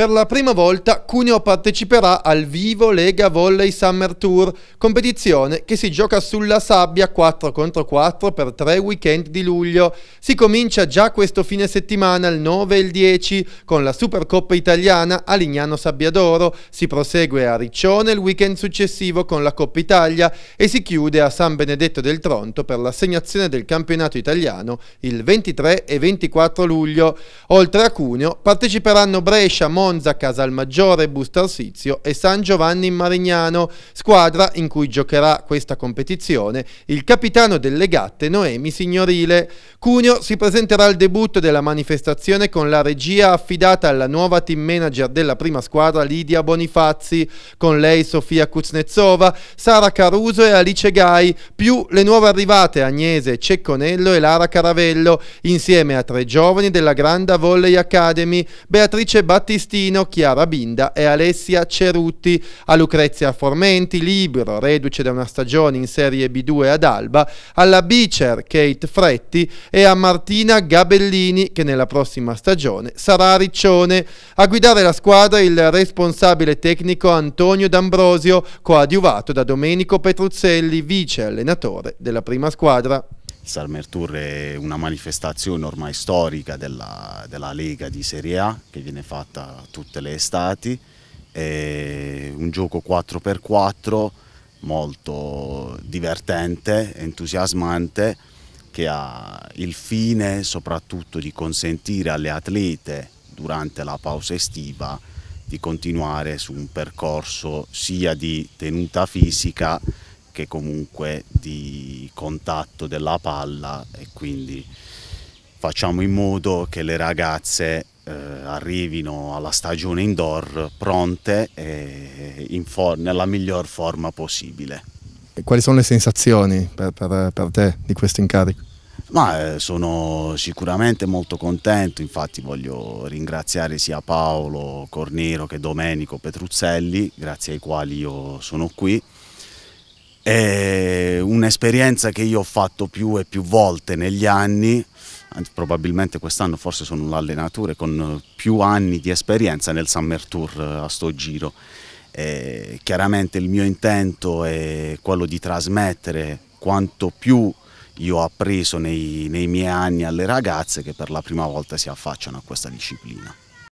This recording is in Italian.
Per la prima volta Cuneo parteciperà al vivo Lega Volley Summer Tour, competizione che si gioca sulla sabbia 4 contro 4 per tre weekend di luglio. Si comincia già questo fine settimana, il 9 e il 10, con la Supercoppa italiana a Lignano Sabbiadoro, si prosegue a Riccione il weekend successivo con la Coppa Italia e si chiude a San Benedetto del Tronto per l'assegnazione del campionato italiano il 23 e 24 luglio. Oltre a Cuneo parteciperanno Brescia, Monaco, Monza, Casalmaggiore, Bustarsizio e San Giovanni in Marignano, squadra in cui giocherà questa competizione il capitano delle gatte Noemi Signorile. Cuneo si presenterà al debutto della manifestazione con la regia affidata alla nuova team manager della prima squadra Lidia Bonifazzi, con lei Sofia Kuznetsova, Sara Caruso e Alice Gai, più le nuove arrivate Agnese Cecconello e Lara Caravello, insieme a tre giovani della Granda Volley Academy, Beatrice Battisti Cristino, Chiara Binda e Alessia Cerutti. A Lucrezia Formenti, libero, reduce da una stagione in Serie B2 ad Alba, alla Bicer, Kate Fretti e a Martina Gabellini che nella prossima stagione sarà a Riccione. A guidare la squadra il responsabile tecnico Antonio D'Ambrosio, coadiuvato da Domenico Petruzzelli, vice allenatore della prima squadra. Il Salmer Tour è una manifestazione ormai storica della, della Lega di Serie A che viene fatta tutte le estati, è un gioco 4x4 molto divertente, entusiasmante, che ha il fine soprattutto di consentire alle atlete durante la pausa estiva di continuare su un percorso sia di tenuta fisica anche comunque di contatto della palla e quindi facciamo in modo che le ragazze eh, arrivino alla stagione indoor pronte e in nella miglior forma possibile. Quali sono le sensazioni per, per, per te di questo incarico? Ma eh, sono sicuramente molto contento, infatti voglio ringraziare sia Paolo Cornero che Domenico Petruzzelli, grazie ai quali io sono qui. È un'esperienza che io ho fatto più e più volte negli anni, probabilmente quest'anno forse sono l'allenatore con più anni di esperienza nel Summer Tour eh, a sto giro. E eh, chiaramente il mio intento è quello di trasmettere quanto più io ho appreso nei, nei miei anni alle ragazze che per la prima volta si affacciano a questa disciplina.